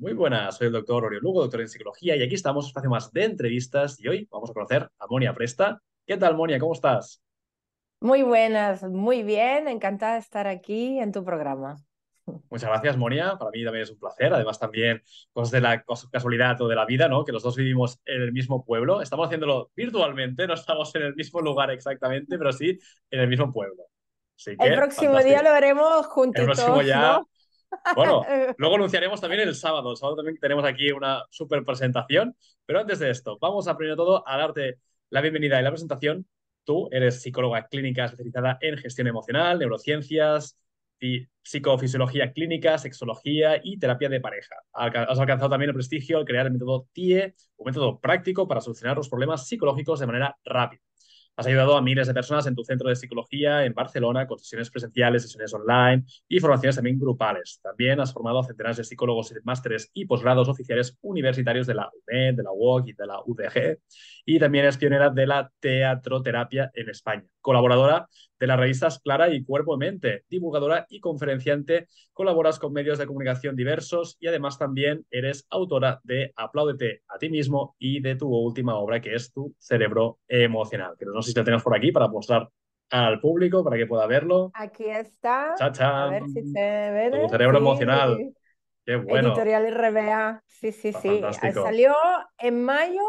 Muy buenas, soy el doctor Oriol Lugo, doctor en psicología, y aquí estamos en espacio más de entrevistas. Y hoy vamos a conocer a Monia Presta. ¿Qué tal, Monia? ¿Cómo estás? Muy buenas, muy bien, encantada de estar aquí en tu programa. Muchas gracias, Monia. Para mí también es un placer. Además, también cosas pues, de la casualidad o de la vida, ¿no? Que los dos vivimos en el mismo pueblo. Estamos haciéndolo virtualmente, no estamos en el mismo lugar exactamente, pero sí en el mismo pueblo. el próximo día lo haremos juntos. El próximo ya bueno, eh. luego anunciaremos también el sábado. El sábado también tenemos aquí una super presentación. Pero antes de esto, vamos a primero todo a darte la bienvenida y la presentación. Tú eres psicóloga clínica especializada en gestión emocional, neurociencias, psicofisiología clínica, sexología y terapia de pareja. Has alcanzado también el prestigio al crear el método TIE, un método práctico para solucionar los problemas psicológicos de manera rápida. Has ayudado a miles de personas en tu centro de psicología en Barcelona con sesiones presenciales, sesiones online y formaciones también grupales. También has formado a centenares de psicólogos en másteres y posgrados oficiales universitarios de la UNED, de la UOC y de la UDG. Y también es pionera de la teatroterapia en España. Colaboradora de las revistas Clara y Cuerpo y Mente, divulgadora y conferenciante, colaboras con medios de comunicación diversos y además también eres autora de Apláudete a ti mismo y de tu última obra que es Tu cerebro emocional, que si te tenemos por aquí para mostrar al público para que pueda verlo. Aquí está. Chao, chao. A ver si se ve. un cerebro emocional. Qué bueno. Editorial RBA. Sí, sí, sí. Ah, salió en mayo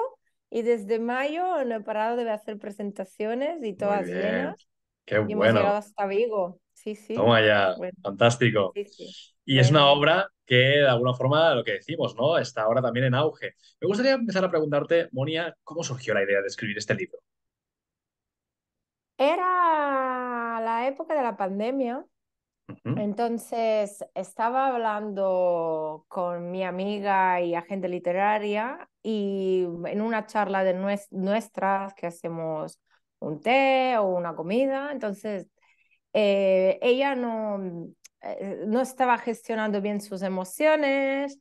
y desde mayo no he parado de hacer presentaciones y todas llenas. Qué y bueno. Hemos llegado hasta Vigo. Sí, sí. Toma ya. Fantástico. y es una obra que de alguna forma lo que decimos, ¿no? Está ahora también en auge. Me gustaría empezar a preguntarte, Monia, ¿cómo surgió la idea de escribir este libro? Era la época de la pandemia. Entonces estaba hablando con mi amiga y agente literaria y en una charla de nuestras que hacemos un té o una comida, entonces eh, ella no, eh, no estaba gestionando bien sus emociones,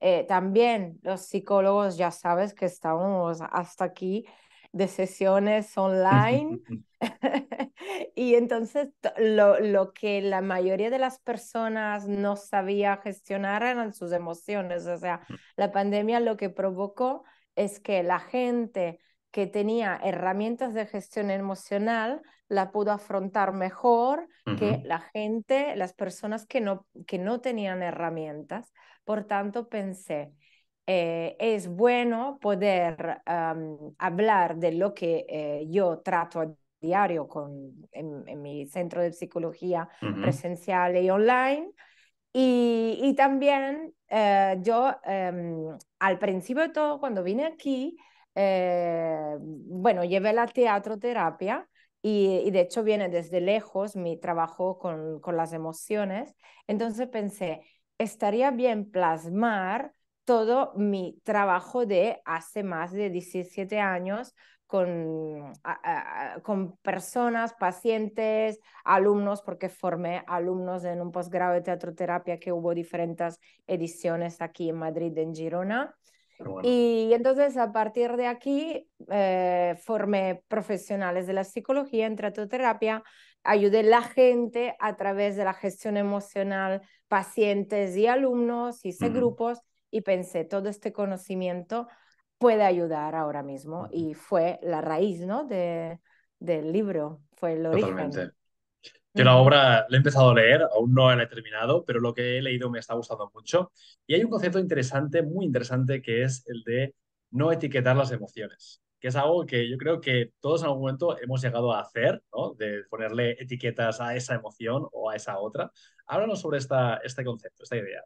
eh, también los psicólogos ya sabes que estamos hasta aquí de sesiones online. y entonces lo, que la mayoría de las personas no sabía gestionar eran sus emociones. O sea, la pandemia lo que provocó es que la gente que tenía herramientas de gestión emocional la pudo afrontar mejor que la gente, las personas que no, que no tenían herramientas. Por tanto, pensé, eh, es bueno poder hablar de lo que eh, yo trato a diario con, en, mi centro de psicología presencial y online. Y, y también eh, yo em, al principio de todo, cuando vine aquí, bueno, llevé la teatroterapia y, y, de hecho viene desde lejos mi trabajo con, con las emociones. Entonces pensé, estaría bien plasmar todo mi trabajo de hace más de 17 años con, con personas, pacientes, alumnos, porque formé alumnos en un posgrado de teatroterapia que hubo diferentes ediciones aquí en Madrid, en Girona. Y entonces a partir de aquí eh, formé profesionales de la psicología en teatroterapia, ayudé a la gente a través de la gestión emocional, pacientes y alumnos, hice grupos y pensé, todo este conocimiento puede ayudar ahora mismo y fue la raíz ¿no? del libro, fue el origen. Yo la obra la he empezado a leer, aún no la he terminado, pero lo que he leído me está gustando mucho. Y hay un concepto interesante, muy interesante, que es el de no etiquetar las emociones, que es algo que yo creo que todos en algún momento hemos llegado a hacer, ¿no? de ponerle etiquetas a esa emoción o a esa otra. Háblanos sobre esta, este concepto, esta idea.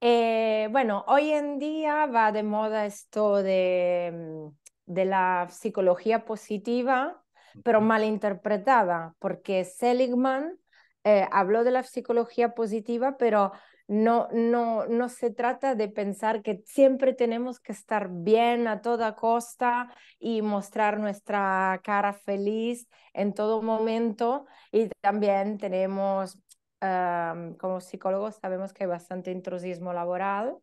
Eh, bueno, hoy en día va de moda esto de, mm, la psicología positiva, pero mal interpretada, porque Seligman eh, habló de la psicología positiva, pero no, no, no se trata de pensar que siempre tenemos que estar bien a toda costa y mostrar nuestra cara feliz en todo momento. Y también tenemos como psicólogos sabemos que hay bastante intrusismo laboral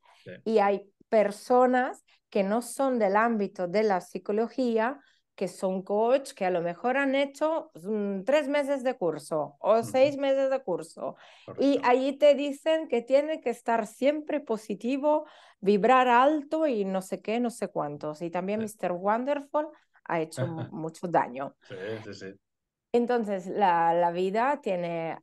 y hay personas que no son del ámbito de la psicología, que son coach, que a lo mejor han hecho pues, tres meses de curso o seis meses de curso. Y allí te dicen que tiene que estar siempre positivo, vibrar alto y no sé qué, no sé cuántos. Y también Mr. Wonderful ha hecho mucho daño. Entonces, la, la vida tiene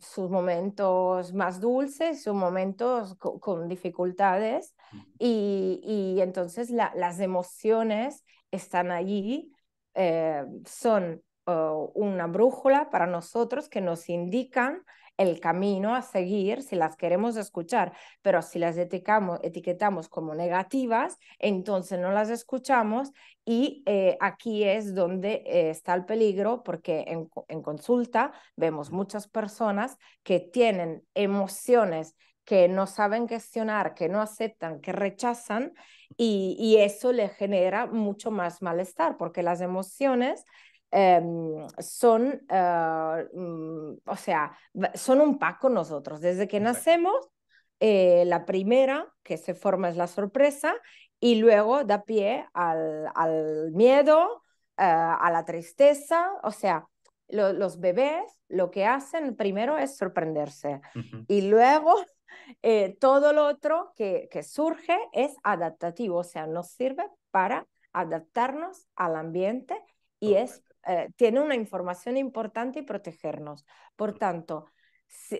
sus momentos más dulces, sus momentos con, dificultades y, entonces las emociones están allí, eh, son oh, una brújula para nosotros que nos indican el camino a seguir si las queremos escuchar, pero si las etiquetamos, como negativas, entonces no las escuchamos y eh, aquí es donde eh, está el peligro porque en, consulta vemos muchas personas que tienen emociones que no saben gestionar, que no aceptan, que rechazan, y, y, eso le genera mucho más malestar, porque las emociones Em, son, ah, mm, o sea, son un pack con nosotros. Desde que nacemos, eh, la primera que se forma es la sorpresa y luego da pie al, al miedo, ah, a la tristeza, o sea, los bebés lo que hacen primero es sorprenderse y luego... Eh, todo lo otro que, que surge es adaptativo, o sea, nos sirve para adaptarnos al ambiente y es eh, tiene una información importante y protegernos. Por tanto,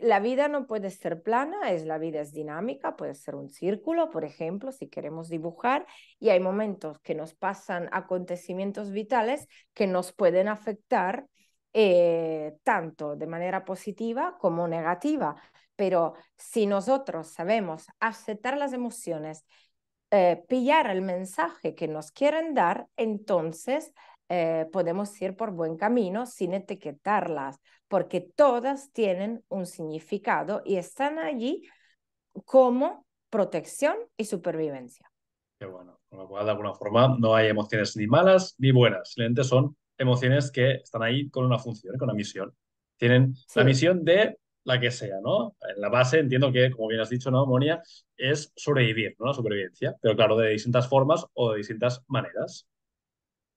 la vida no puede ser plana, es la vida es dinámica, puede ser un círculo, por ejemplo, si queremos dibujar, y hay momentos que nos pasan acontecimientos vitales que nos pueden afectar eh, tanto de manera positiva como negativa. Pero si nosotros sabemos aceptar las emociones, eh, pillar el mensaje que nos quieren dar, entonces eh, podemos ir por buen camino sin etiquetarlas, porque todas tienen un significado y están allí como protección y supervivencia. Qué bueno, con lo cual de alguna forma no hay emociones ni malas ni buenas, simplemente son emociones que están ahí con una función, con una misión. Tienen la misión de la que sea, ¿no? En la base entiendo que, como bien has dicho, ¿no, Monia? Es sobrevivir, ¿no? La supervivencia, pero claro, de distintas formas o de distintas maneras.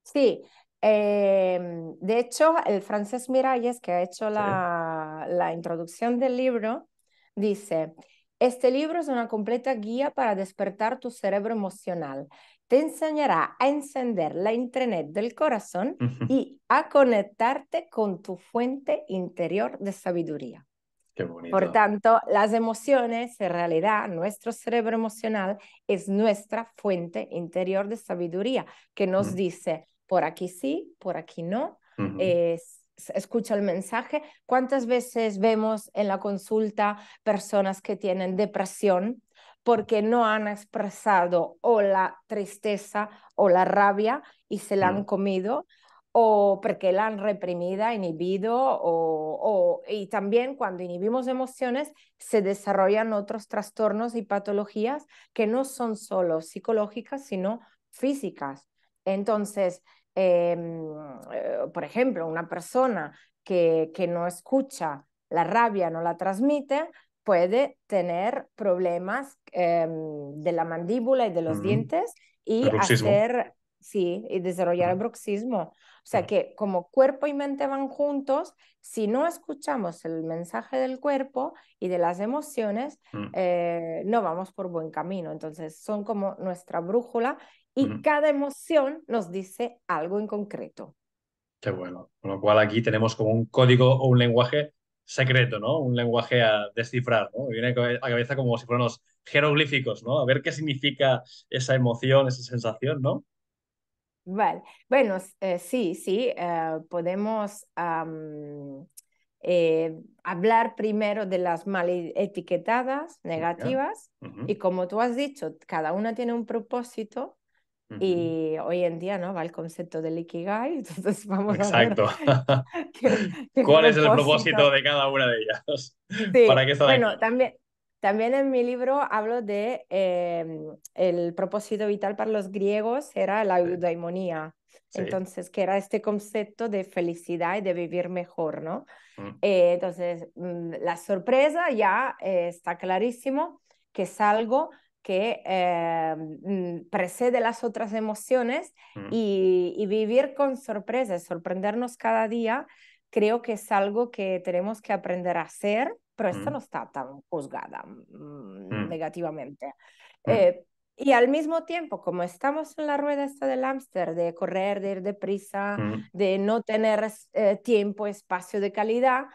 Sí, Em, de hecho, el francés Miralles, que ha hecho la, introducción del libro, dice, este libro es una completa guía para despertar tu cerebro emocional. Te enseñará a encender la internet del corazón y a conectarte con tu fuente interior de sabiduría. Por tanto, las emociones, en realidad, nuestro cerebro emocional es nuestra fuente interior de sabiduría que nos dice, por aquí sí, por aquí no. Eh, escucha el mensaje. ¿Cuántas veces vemos en la consulta personas que tienen depresión porque no han expresado o la tristeza o la rabia y se la han comido? o porque la han reprimida, inhibido, o, y también cuando inhibimos emociones se desarrollan otros trastornos y patologías que no son solo psicológicas, sino físicas, entonces, em, eh, por ejemplo, una persona que, no escucha la rabia, no la transmite, puede tener problemas em, de la mandíbula y de los dientes y hacer, sí, y desarrollar el bruxismo. O sea que como cuerpo y mente van juntos, si no escuchamos el mensaje del cuerpo y de las emociones, mm. eh, no vamos por buen camino. Entonces son como nuestra brújula y cada emoción nos dice algo en concreto. Qué bueno. Con lo cual aquí tenemos como un código o un lenguaje secreto, ¿no? Un lenguaje a descifrar, ¿no? Viene a cabeza como si fueran los jeroglíficos, ¿no? A ver qué significa esa emoción, esa sensación, ¿no? Vale, bueno, eh, sí, sí, eh, podemos eh, hablar primero de las mal e-, etiquetadas, negativas, y como tú has dicho, cada una tiene un propósito y hoy en día no va el concepto del Ikigai, entonces vamos a ver. ¿Cuál es el propósito de cada una de ellas? Sí. bueno, también, también en mi libro hablo de em, el propósito vital para los griegos era la eudaimonía. Entonces, que era este concepto de felicidad y de vivir mejor, ¿no? Mm. Eh, entonces, mm, la sorpresa ya eh, está clarísimo que es algo que eh, mm, precede las otras emociones mm. y, vivir con sorpresas, sorprendernos cada día, creo que es algo que tenemos que aprender a hacer, pero esto esta mm. no está tan juzgada negativamente. Eh, y al mismo tiempo, como estamos en la rueda esta del hámster, de correr, de ir deprisa, de no tener eh, tiempo, espacio de calidad,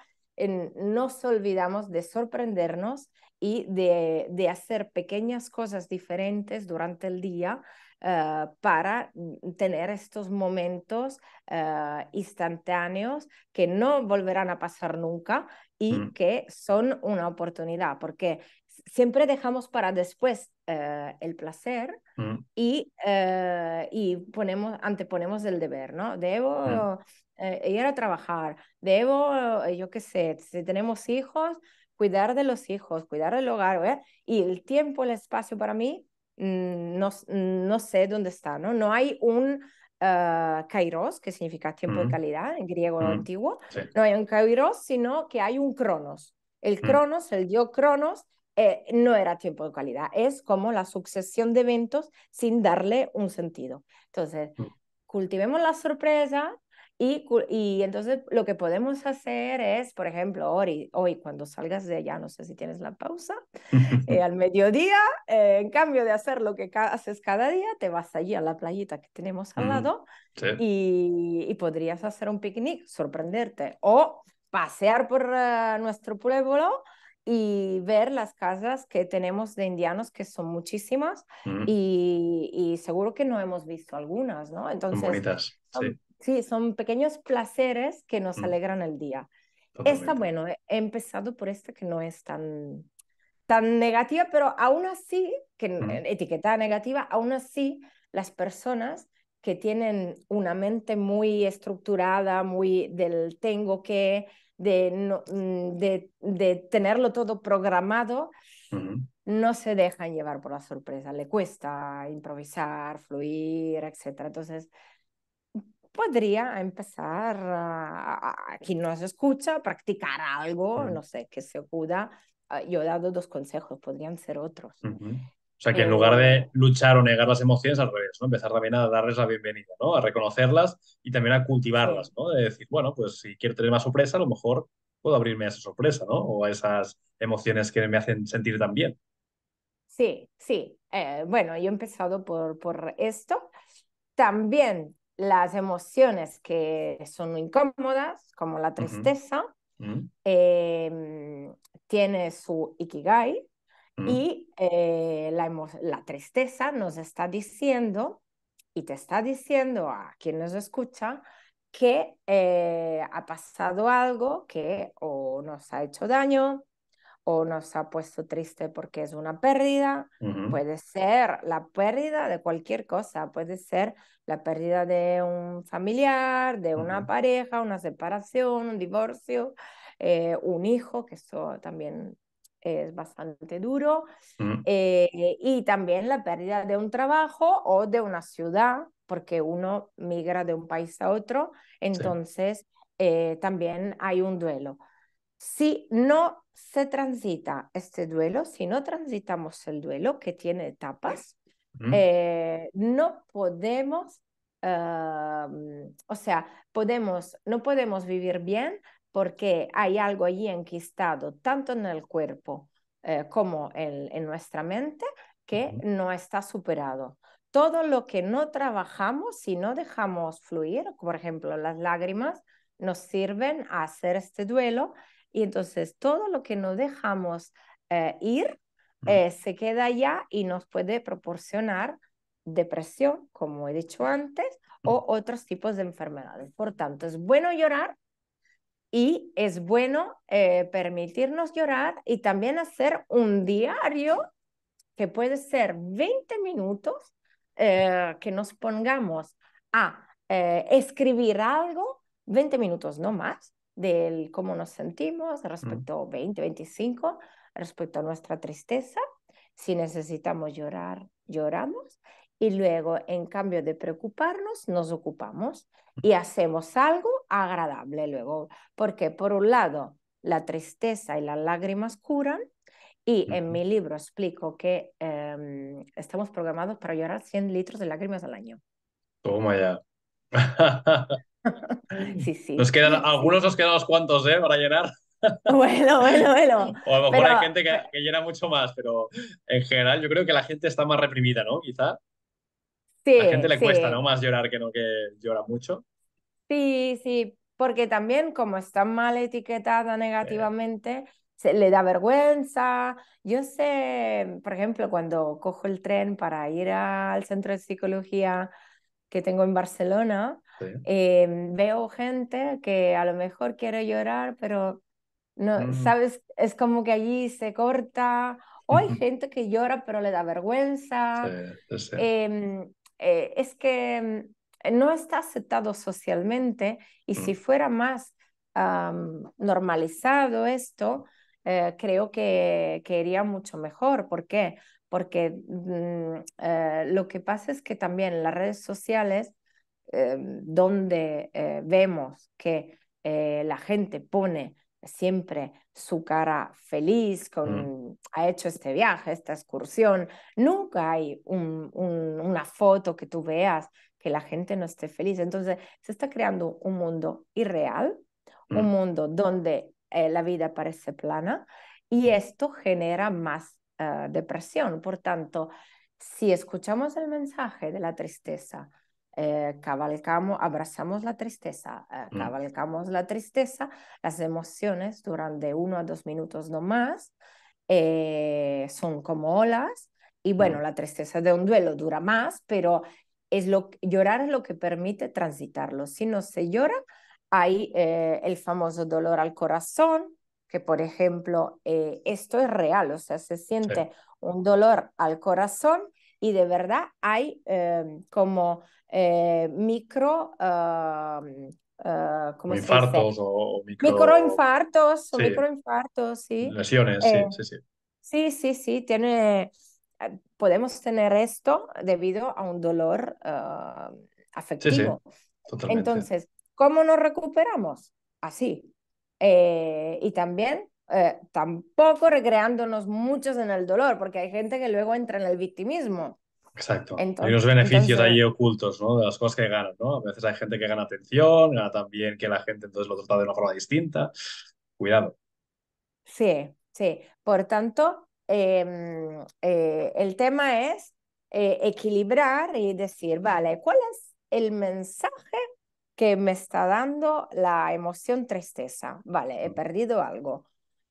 nos olvidamos de sorprendernos y de, de hacer pequeñas cosas diferentes durante el día eh, para mm, tener estos momentos eh, instantáneos que no volverán a pasar nunca y mm. que son una oportunidad, porque siempre dejamos para después eh, el placer mm. y, y ponemos, anteponemos el deber, ¿no? Debo ir a trabajar, debo, yo qué sé, si tenemos hijos, cuidar de los hijos, cuidar del hogar, ¿eh? y el tiempo, el espacio para mí, mm, mm, no, sé dónde está, ¿no? No hay un ah, kairos, que significa tiempo de calidad, en griego antiguo, no hay un kairos, sino que hay un cronos. El cronos, el dios cronos, eh, no era tiempo de calidad, es como la sucesión de eventos sin darle un sentido. Entonces, mm. cultivemos la sorpresa, y, y entonces lo que podemos hacer es, por ejemplo, hoy, hoy cuando salgas de allá, no sé si tienes la pausa, eh, al mediodía, eh, en cambio de hacer lo que haces cada día, te vas allí a la playita que tenemos al lado y, podrías hacer un picnic, sorprenderte, o pasear por ah, nuestro pueblo y ver las casas que tenemos de indianos, que son muchísimas, y, seguro que no hemos visto algunas, ¿no? Entonces, sí sí, son pequeños placeres que nos mm. alegran el día. Esta, bueno, he empezado por esta que no es tan, tan negativa, pero aún así, que mm. etiqueta negativa, aún así las personas que tienen una mente muy estructurada, muy del tengo que, de, mm, de, tenerlo todo programado, no se dejan llevar por la sorpresa, le cuesta improvisar, fluir, etcétera. Entonces, podría empezar a, quien nos escucha a practicar algo, no sé, que se acuda. Ah, yo he dado dos consejos, podrían ser otros. O sea, que en lugar de luchar o negar las emociones, al revés, ¿no? Empezar también a darles la bienvenida, ¿no? A reconocerlas y también a cultivarlas, ¿no? De decir, bueno, pues si quiero tener más sorpresa, a lo mejor puedo abrirme a esa sorpresa, ¿no? O a esas emociones que me hacen sentir tan bien. Sí, sí. Eh, bueno, yo he empezado por, por esto. También las emociones que son incómodas, como la tristeza, mm. em, tiene su ikigai mm. y eh, la, tristeza nos está diciendo y te está diciendo a quien nos escucha que eh, ha pasado algo que o nos ha hecho daño o nos ha puesto triste porque es una pérdida, puede ser la pérdida de cualquier cosa, puede ser la pérdida de un familiar, de una pareja, una separación, un divorcio, eh, un hijo, que eso también es bastante duro, mm. eh, y también la pérdida de un trabajo o de una ciudad, porque uno migra de un país a otro, entonces eh, también hay un duelo. Si no se transita este duelo, si no transitamos el duelo, que tiene etapas, eh, no podemos, o sea, podemos, no podemos vivir bien porque hay algo allí enquistado, tanto en el cuerpo eh, como en, nuestra mente, que no está superado todo lo que no trabajamos, si no dejamos fluir, por ejemplo, las lágrimas, nos sirven a hacer este duelo y entonces todo lo que nos dejamos eh, ir mm. eh, se queda allá y nos puede proporcionar depresión, como he dicho antes, mm. o otros tipos de enfermedades. Por tanto, es bueno llorar y es bueno eh, permitirnos llorar y también hacer un diario que puede ser 20 minutos que nos pongamos a escribir algo, 20 minutos no más, del cómo nos sentimos mm. respecto a 20, 25, respecto a nuestra tristeza. Si necesitamos llorar, lloramos. Y luego, en cambio de preocuparnos, nos ocupamos mm. y hacemos algo agradable luego. Porque por un lado, la tristeza y las lágrimas curan. Y en mi libro explico que em, estamos programados para llorar 100 litros de lágrimas al año. Toma ya. Sí, sí. Nos quedan, algunos nos quedan los cuantos, ¿eh? Para llenar. Bueno, bueno, bueno. O a lo mejor hay gente que, llena mucho más, pero en general yo creo que la gente está más reprimida, ¿no? Quizá. Sí. La gente le cuesta, ¿no? Más llorar que no que llora mucho. Sí, sí, porque también como está mal etiquetada negativamente, se le da vergüenza. Yo sé, por ejemplo, cuando cojo el tren para ir al centro de psicología que tengo en Barcelona, Em, veo gente que a lo mejor quiere llorar, pero no, sabes, es como que allí se corta. O hay gente que llora, pero le da vergüenza. Em, eh, es que em, no está aceptado socialmente y si mm. fuera más normalizado esto, eh, creo que, que, iría mucho mejor. ¿Por qué? Porque mm, eh, lo que pasa es que también las redes sociales Em, donde eh, vemos que eh, la gente pone siempre su cara feliz mm. con ha hecho este viaje, esta excursión, nunca hay una foto que tú veas que la gente no esté feliz. Entonces se está creando un mundo irreal, un mm. mundo donde eh, la vida parece plana y mm. esto genera más depresión. Por tanto, si escuchamos el mensaje de la tristeza, eh, abrazamos la tristeza, eh, mm. la tristeza, las emociones durante uno a dos minutos no más, eh, son como olas, y mm. bueno, la tristeza de un duelo dura más, pero es lo, llorar es lo que permite transitarlo. Si no se llora, hay eh, el famoso dolor al corazón, que por ejemplo, eh, esto es real, o sea, se siente un dolor al corazón y de verdad hay em, como eh, micro... Ah, infartos o micro... microinfartos o microinfartos, sí. Lesiones, sí, eh, sí, sí. Sí, sí, sí, tiene, ah, podemos tener esto debido a un dolor afectivo. Ah, sí, sí, Entonces, ¿cómo nos recuperamos? Así. Eh, y también eh, tampoco recreándonos muchos en el dolor, porque hay gente que luego entra en el victimismo. Exacto. hay unos beneficios ahí ocultos, ¿no? De las cosas que ganan, ¿no? A veces hay gente que gana atención, gana también que la gente entonces lo trata de una forma distinta. Cuidado. Sí, sí. Por tanto, em, eh, el tema es eh, equilibrar y decir, vale, ¿cuál es el mensaje que me está dando la emoción tristeza? Vale, he perdido algo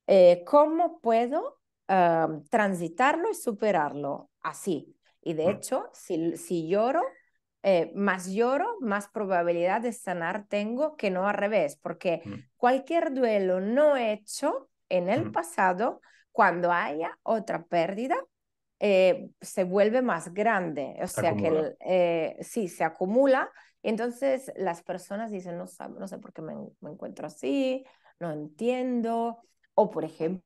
eh, ¿cómo puedo transitarlo y superarlo así? Y de mm. hecho, si, lloro, eh, más lloro, más probabilidad de sanar tengo que no al revés, porque mm. cualquier duelo no hecho en el mm. pasado, cuando haya otra pérdida, eh, se vuelve más grande, o sea que sí, se acumula. Entonces las personas dicen, no, no sé por qué me, me encuentro así, no entiendo, o, por ejemplo,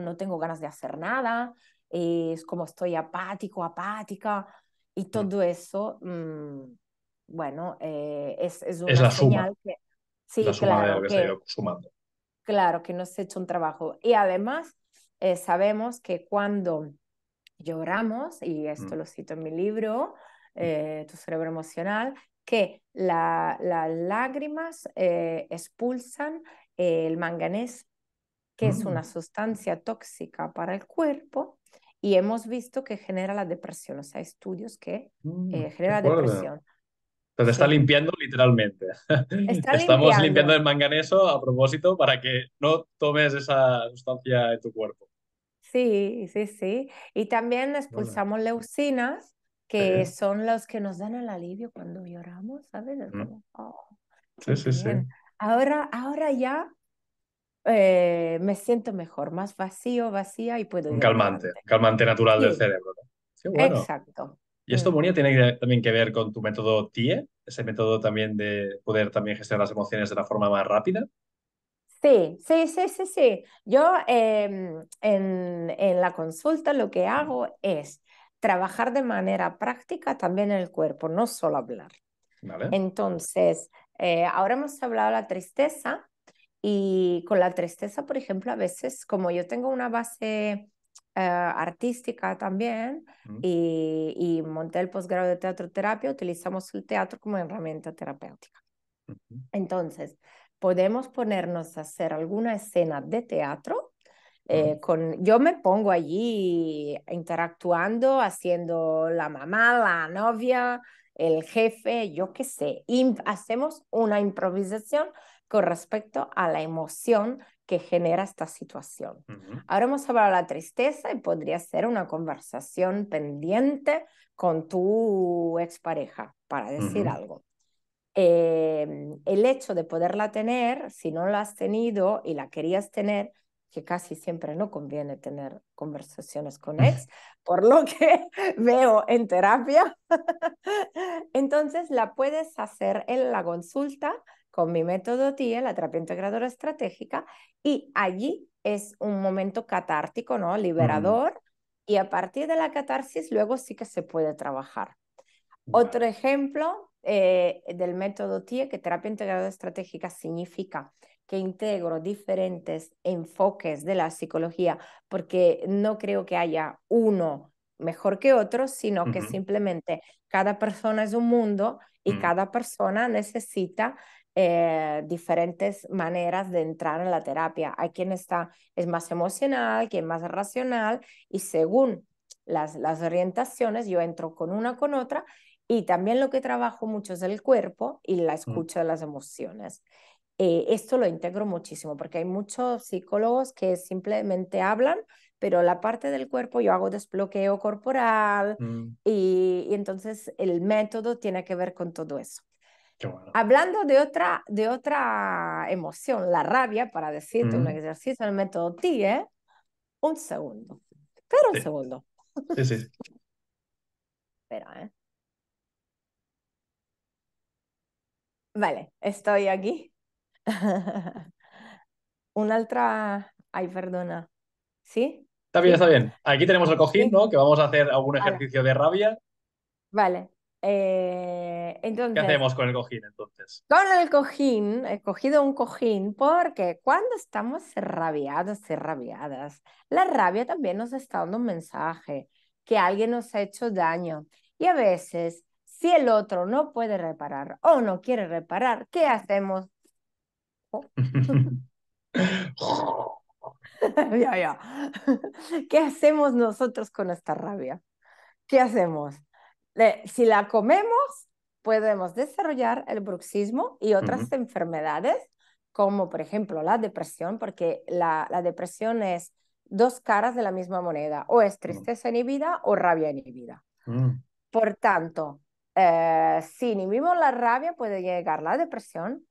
no tengo ganas de hacer nada, eh, es como estoy apático, apática, y mm. todo eso, mm, bueno, eh, es, una señal suma. que... Sí, la suma de lo que, ha ido sumando. Claro, que no se ha hecho un trabajo. Y además, eh, sabemos que cuando lloramos, y mm. esto lo cito en mi libro, Tu cerebro emocional, que las lágrimas expulsan el manganés que es mm. una sustancia tóxica para el cuerpo y hemos visto que genera la depresión, o sea, hay estudios que mm, eh, genera depresión. Entonces está limpiando literalmente. Estamos limpiando. el manganeso a propósito para que no tomes esa sustancia de tu cuerpo. Sí, sí, sí. Y también expulsamos leucinas, que son los que nos dan el alivio cuando lloramos, ¿sabes? Mm. Oh, sí, sí, sí. Ahora, ahora ya eh, me siento mejor, más vacío, vacía y puedo... Un calmante, calmante natural del cerebro. Sí, bueno. Exacto. Y esto, mm. Monia, tiene también que ver con tu método TIE, ese método también de poder también gestionar las emociones de la forma más rápida. Sí, sí, sí, sí, sí. Yo em, en, la consulta lo que hago es trabajar de manera práctica también en el cuerpo, no solo hablar. Entonces, eh, ahora hemos hablado de la tristeza, y con la tristeza, por ejemplo, a veces, como yo tengo una base eh, artística también y, monté el posgrado de teatro terapia, utilizamos el teatro como herramienta terapéutica. Entonces, podemos ponernos a hacer alguna escena de teatro. Eh, con, yo me pongo allí interactuando, haciendo la mamá, la novia, el jefe, yo qué sé. hacemos una improvisación con respecto a la emoción que genera esta situación. Ahora hemos hablado de la tristeza y podría ser una conversación pendiente con tu expareja para decir algo. Em, el hecho de poderla tener, si no la has tenido y la querías tener, que casi siempre no conviene tener conversaciones con ex, por lo que veo en terapia. Entonces la puedes hacer en la consulta con mi método TIE, la terapia integradora estratégica, y allí es un momento catártico, ¿no? Liberador, y a partir de la catarsis luego sí que se puede trabajar. Otro ejemplo eh, del método TIE, que terapia integradora estratégica significa que integro diferentes enfoques de la psicología, porque no creo que haya uno mejor que otro, sino que simplemente cada persona es un mundo y mm. cada persona necesita eh, diferentes maneras de entrar en la terapia. Hay quien está, es más emocional, quien más racional y según las, las orientaciones yo entro con una, con otra y también lo que trabajo mucho es el cuerpo y la mm. escucha de las emociones. Eh, esto lo integro muchísimo porque hay muchos psicólogos que simplemente hablan, pero la parte del cuerpo yo hago desbloqueo corporal mm. y entonces el método tiene que ver con todo eso. Hablando de otra, de otra emoción, la rabia, para decirte un ejercicio del el método TIE, un segundo. Espera un segundo. Sí, sí. Espera, ¿eh? Vale, estoy aquí. Una otra... Ay, perdona. ¿Sí? Está bien, está bien. Aquí tenemos el cojín, ¿no? Que vamos a hacer algún ejercicio de rabia. Vale, eh, entonces, ¿Qué hacemos con el cojín entonces? Con el cojín, he cogido un cojín porque cuando estamos rabiados y rabiadas, la rabia también nos está dando un mensaje que alguien nos ha hecho daño. Y a veces, si el otro no puede reparar o no quiere reparar, ¿qué hacemos? ya, ya. ¿Qué hacemos nosotros con esta rabia? ¿Qué hacemos? si la comemos, podemos desarrollar el bruxismo y otras enfermedades, como por ejemplo la depresión, porque la, depresión es dos caras de la misma moneda, o es mm. tristeza inhibida o rabia inhibida. Mm. Por tanto, eh, si inhibimos la rabia puede llegar la depresión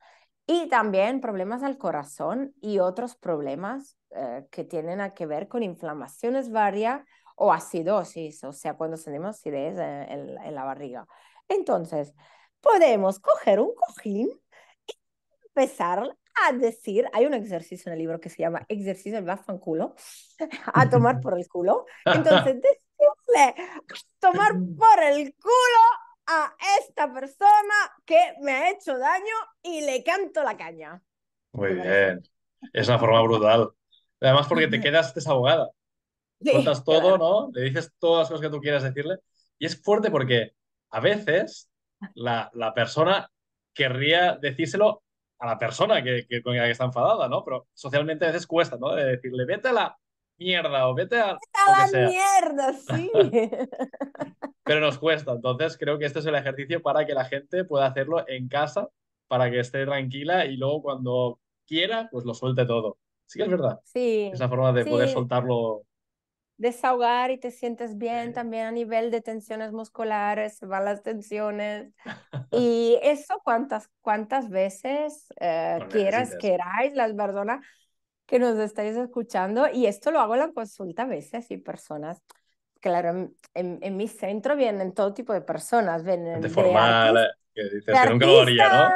y también problemas al corazón y otros problemas eh, que tienen a que ver con inflamaciones varias o acidosis, o sea, cuando tenemos acidez en, en, la barriga. Entonces, podemos coger un cojín y empezar a decir, hay un ejercicio en el libro que se llama ejercicio del culo, a tomar por el culo. Entonces, decirle, tomar por el culo a esta persona que me ha hecho daño y le canto la caña. Muy bien, es una forma brutal. Además, porque te quedas desahogada todo, ¿no? Le dices todas las cosas que tú quieras decirle. Y es fuerte porque a veces la, la persona querría decírselo a la persona que, que, con la que está enfadada, ¿no? Pero socialmente a veces cuesta, ¿no? De decirle, vete a la mierda o vete a... Vete a la mierda, sí. Pero nos cuesta. Entonces creo que este es el ejercicio para que la gente pueda hacerlo en casa, para que esté tranquila y luego cuando quiera, pues lo suelte todo. Sí que es verdad. Sí. Esa forma de poder soltarlo desahogar y te sientes bien también a nivel de tensiones musculares, se van las tensiones. y eso cuantas, cuántas veces eh, quieras, queráis, las personas que nos estáis escuchando. Y esto lo hago en la consulta a veces y personas. Claro, en, mi centro vienen todo tipo de personas, vienen de, formal, ¿no?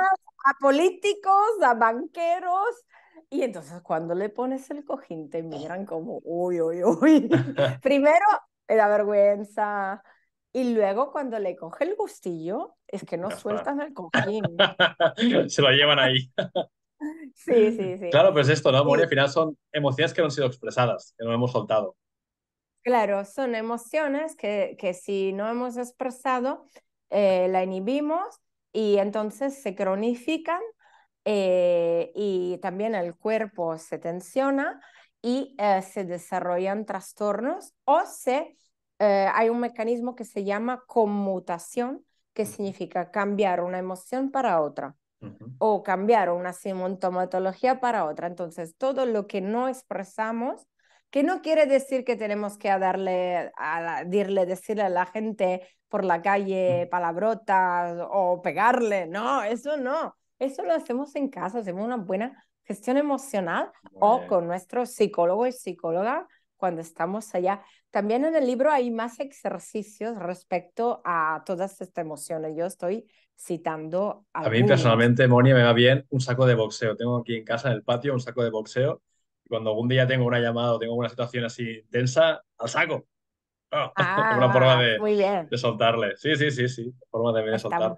a políticos, a banqueros, y entonces cuando le pones el cojín te ah. miran como, uy, uy, uy. Primero la vergüenza y luego cuando le coge el gustillo es que no sueltan el cojín. Se lo llevan ahí. Sí, sí, sí. Claro, pues esto, ¿no? Porque al final son emociones que no han sido expresadas, que no hemos soltado. Claro, son emociones que, que si no hemos expresado, eh, la inhibimos y entonces se cronifican eh, y también el cuerpo se tensiona y eh, se desarrollan trastornos o se, eh, hay un mecanismo que se llama conmutación, que significa cambiar una emoción para otra o cambiar una sintomatología para otra. Entonces, todo lo que no expresamos, que no quiere decir que tenemos que darle, a decirle a la gente por la calle palabrotas o pegarle, no, eso no eso lo hacemos en casa, hacemos una buena gestión emocional o con nuestro psicólogo y psicóloga cuando estamos allá. También en el libro hay más ejercicios respecto a todas estas emociones. Yo estoy citando. A mí personalmente, Moni, me va bien un saco de boxeo. Tengo aquí en casa, en el patio, un saco de boxeo. Y cuando algún día tengo una llamada o tengo una situación así tensa, al saco. Ah, una ah, forma de, de soltarle. Sí, sí, sí, sí. Forma de soltar.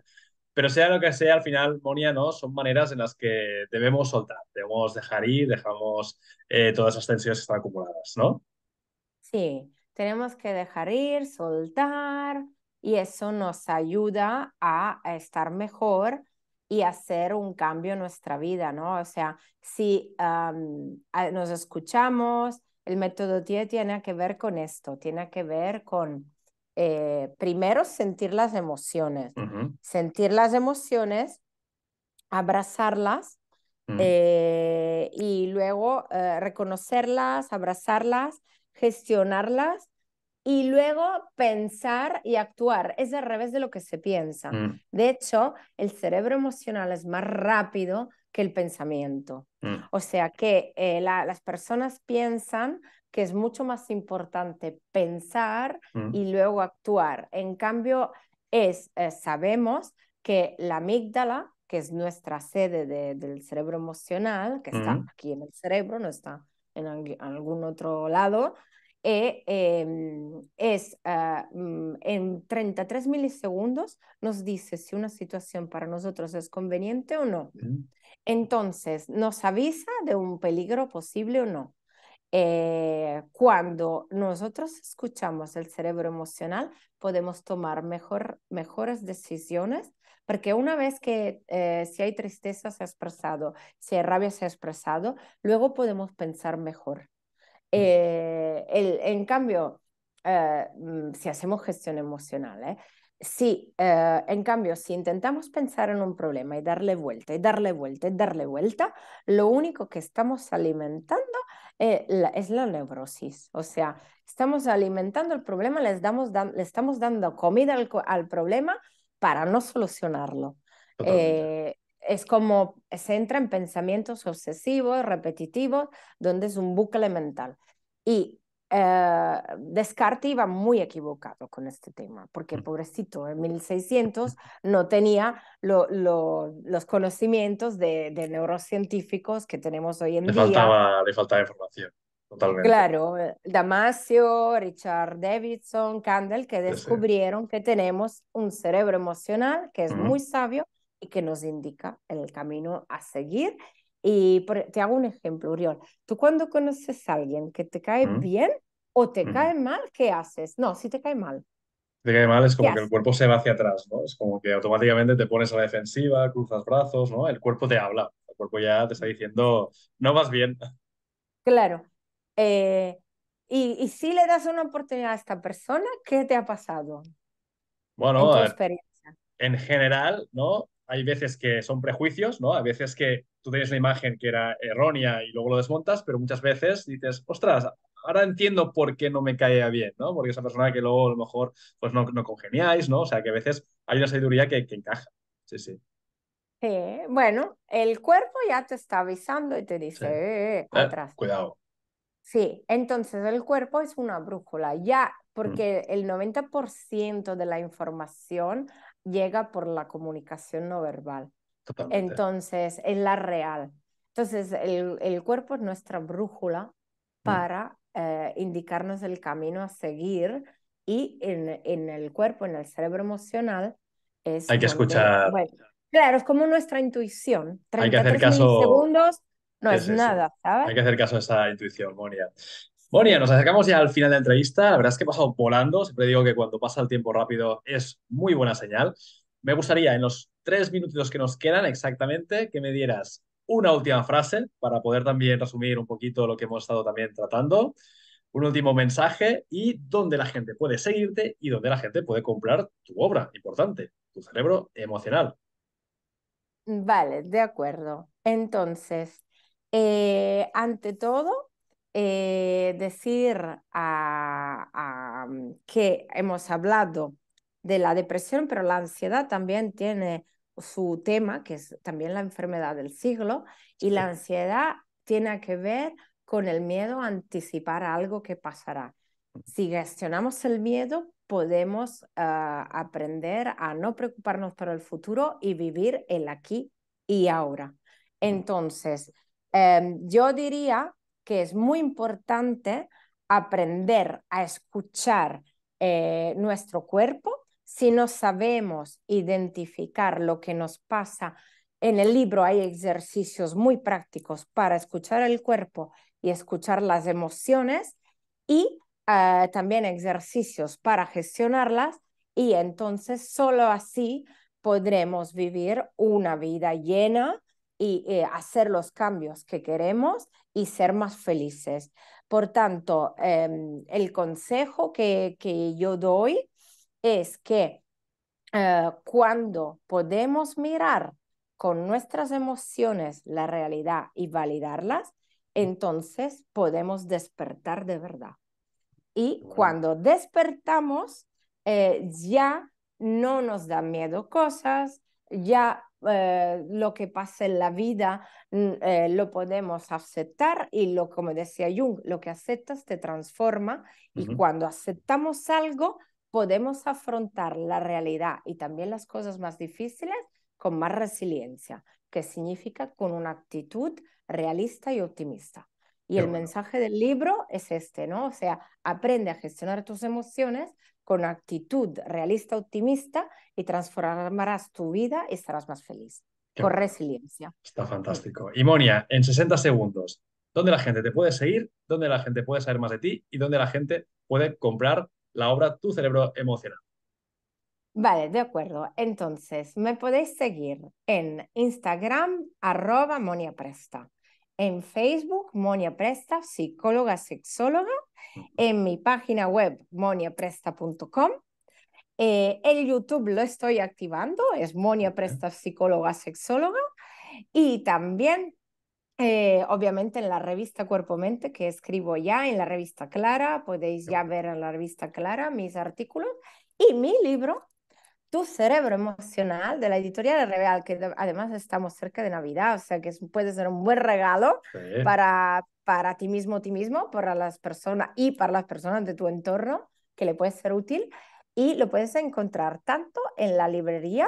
Pero sea lo que sea, al final, Monia, ¿no? Son maneras en las que debemos soltar, debemos dejar ir, dejamos eh, todas esas tensiones que están acumuladas, ¿no? Sí, tenemos que dejar ir, soltar, y eso nos ayuda a, estar mejor y hacer un cambio en nuestra vida, ¿no? O sea, si nos escuchamos, el método TIE tiene que ver con esto, tiene que ver con eh, primero sentir las emociones, sentir las emociones, abrazarlas mm. eh, y luego eh, reconocerlas, abrazarlas, gestionarlas y luego pensar y actuar. Es al revés de lo que se piensa. Mm. De hecho, el cerebro emocional es más rápido que el pensamiento. Mm. O sea que las personas piensan que es mucho más importante pensar mm. y luego actuar. En cambio, es, eh, sabemos que la amígdala, que es nuestra sede del cerebro emocional, que está mm. aquí en el cerebro, no está en, algún otro lado, eh, em, es ah, mm, en 33 milisegundos nos dice si una situación para nosotros es conveniente o no. Entonces, nos avisa de un peligro posible o no. Eh, cuando nosotros escuchamos el cerebro emocional, podemos tomar mejor, mejores decisiones, porque una vez que eh, si hay tristeza se ha expresado, si hay rabia se ha expresado, luego podemos pensar mejor. Mm. Eh, en cambio, mm, si hacemos gestión emocional, si en cambio, si intentamos pensar en un problema y darle vuelta y darle vuelta y darle vuelta, lo único que estamos alimentando eh, es la neurosis. O sea, estamos alimentando el problema, les damos, le estamos dando comida al, problema para no solucionarlo. Eh, es como se entra en pensamientos obsesivos, repetitivos, donde es un bucle mental. Y eh, Descartes iba muy equivocado con este tema, porque pobrecito, en 1600 no tenía los conocimientos de, neurocientíficos que tenemos hoy en le día. Faltaba, le faltaba información. Totalmente. Claro, eh, Damasio, Richard Davidson, candle que descubrieron que tenemos un cerebro emocional que es muy sabio y que nos indica el camino a seguir y te hago un ejemplo, Uriol. Tú cuando conoces a alguien que te cae bien o te cae mal, ¿qué haces? No, si te cae mal. Te cae mal es como que el cuerpo se va hacia atrás, ¿no? Es como que automáticamente te pones a la defensiva, cruzas brazos, ¿no? El cuerpo te habla, el cuerpo ya te está diciendo, no vas bien. Claro. Eh, y, si le das una oportunidad a esta persona, ¿qué te ha pasado? Bueno, en, experiencia? en general, ¿no? Hay veces que son prejuicios, ¿no? Hay veces que tú tienes una imagen que era errónea y luego lo desmontas, pero muchas veces dices, ostras, ahora entiendo por qué no me caía bien, ¿no? Porque esa persona que luego a lo mejor pues no, no congeniáis, ¿no? O sea, que a veces hay una sabiduría que, encaja. Sí, sí. Sí, bueno, el cuerpo ya te está avisando y te dice, eh, eh, eh ah, cuidado. Sí, entonces el cuerpo es una brújula, ya, porque mm. el 90% de la información llega por la comunicación no verbal. Entonces, es la real. Entonces, el, el cuerpo es nuestra brújula mm. para eh, indicarnos el camino a seguir y en, en, el cuerpo, en el cerebro emocional, es... Hay que escuchar... claro, es como nuestra intuición. Hay que hacer caso... Segundos no es, nada, ¿sabes? Hay que hacer caso a esa intuición, Monia. Monia, nos acercamos ya al final de la entrevista. La verdad es que he pasado volando. Siempre digo que cuando pasa el tiempo rápido es muy buena señal. Me gustaría en los tres minutos que nos quedan exactamente, que me dieras una última frase para poder también resumir un poquito lo que hemos estado también tratando, un último mensaje y dónde la gente puede seguirte y dónde la gente puede comprar tu obra importante, tu cerebro emocional. Vale, de acuerdo. Entonces, eh, ante todo, eh, decir que hemos hablado de la depresión, pero la ansiedad también tiene su tema, que es también la enfermedad del siglo, y la ansiedad tiene que ver con el miedo a anticipar algo que pasará. Si gestionamos el miedo, podemos ah, aprender a no preocuparnos por el futuro y vivir el aquí y ahora. Entonces, em, yo diría que es muy importante aprender a escuchar eh, nuestro cuerpo si no sabemos identificar lo que nos pasa, en el libro hay ejercicios muy prácticos para escuchar el cuerpo y escuchar las emociones y ah, también ejercicios para gestionarlas y entonces solo así podremos vivir una vida llena y eh, hacer los cambios que queremos y ser más felices. Por tanto, em, el consejo que yo doy es que eh, cuando podemos mirar con nuestras emociones la realidad y validarlas, entonces podemos despertar de verdad. Y cuando despertamos, eh, ya no nos da miedo cosas, ya eh, lo que pasa en la vida mm, lo podemos aceptar y lo como decía Jung, lo que aceptas te transforma y cuando aceptamos algo podemos afrontar la realidad y también las cosas más difíciles con más resiliencia, que significa con una actitud realista y optimista. Y el mensaje del libro es este, ¿no? O sea, aprende a gestionar tus emociones con actitud realista, optimista y transformarás tu vida y estarás más feliz. con resiliencia. Está fantástico. Y Monia, en 60 segundos, ¿dónde la gente te puede seguir? ¿Dónde la gente puede saber más de ti? ¿Y dónde la gente puede comprar la obra Tu cerebro emocional. Vale, de acuerdo. Entonces, me podéis seguir en Instagram, arroba Monia Presta, en Facebook, Monia Presta, psicóloga, sexóloga, en mi página web, moniapresta.com. Eh, en el YouTube lo estoy activando, es Monia Presta, psicóloga, sexóloga. Y también eh, obviamente en la revista Cuerpo Mente, que escribo ya, en la revista Clara, podéis em ya ver en la revista Clara mis artículos y mi libro, Tu cerebro emocional, de la editorial Real, que además estamos cerca de Navidad, o sea que puede ser un buen regalo para, para ti mismo, ti mismo, para las personas y para las personas de tu entorno, que le puede ser útil. Y lo puedes encontrar tanto en la librería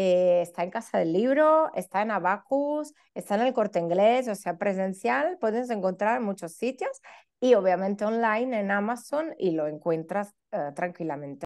eh, está en Casa del Libro, está en Abacus, está en el Corte Inglés, o sea, presencial, puedes encontrar en muchos sitios y obviamente online en Amazon y lo encuentras eh, tranquilamente.